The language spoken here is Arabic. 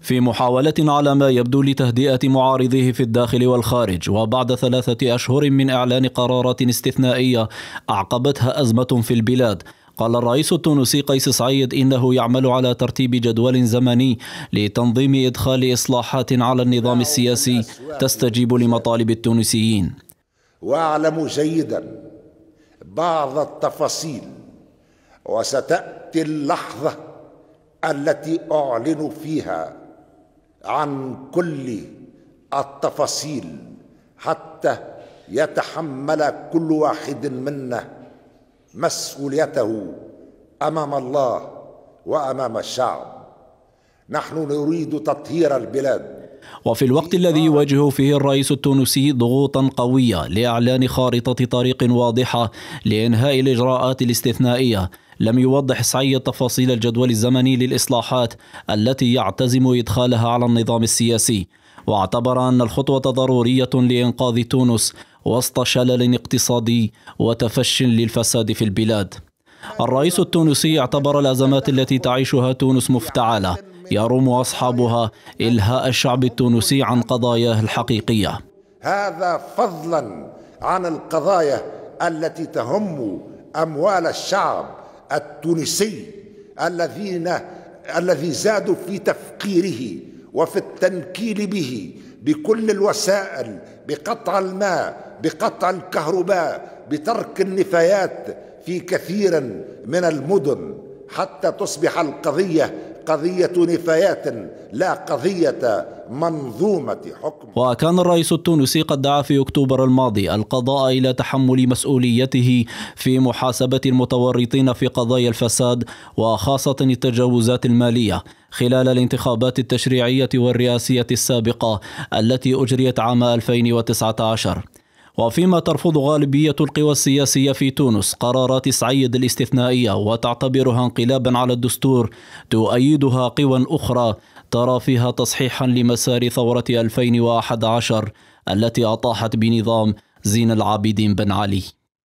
في محاولة على ما يبدو لتهدئة معارضيه في الداخل والخارج وبعد ثلاثة أشهر من إعلان قرارات استثنائية أعقبتها أزمة في البلاد قال الرئيس التونسي قيس سعيد إنه يعمل على ترتيب جدول زمني لتنظيم إدخال إصلاحات على النظام السياسي تستجيب لمطالب التونسيين وأعلم جيدا بعض التفاصيل وستأتي اللحظة التي أعلن فيها عن كل التفاصيل حتى يتحمل كل واحد منا مسؤوليته امام الله وامام الشعب نحن نريد تطهير البلاد وفي الوقت الذي يواجه فيه الرئيس التونسي ضغوطا قوية لإعلان خارطة طريق واضحة لإنهاء الإجراءات الاستثنائية لم يوضح سعي تفاصيل الجدول الزمني للإصلاحات التي يعتزم إدخالها على النظام السياسي واعتبر أن الخطوة ضرورية لإنقاذ تونس وسط شلل اقتصادي وتفش للفساد في البلاد الرئيس التونسي اعتبر الأزمات التي تعيشها تونس مفتعلة يروم أصحابها إلهاء الشعب التونسي عن قضاياه الحقيقية هذا فضلا عن القضايا التي تهم أموال الشعب التونسي الذين الذي زادوا في تفقيره وفي التنكيل به بكل الوسائل بقطع الماء بقطع الكهرباء بترك النفايات في كثير من المدن حتى تصبح القضيه قضية نفايات لا قضية منظومة حكم وكان الرئيس التونسي قد دعا في أكتوبر الماضي القضاء إلى تحمل مسؤوليته في محاسبة المتورطين في قضايا الفساد وخاصة التجاوزات المالية خلال الانتخابات التشريعية والرئاسية السابقة التي أجريت عام 2019 وفيما ترفض غالبية القوى السياسية في تونس قرارات سعيد الاستثنائية وتعتبرها انقلابا على الدستور تؤيدها قوى أخرى ترى فيها تصحيحا لمسار ثورة 2011 التي أطاحت بنظام زين العابدين بن علي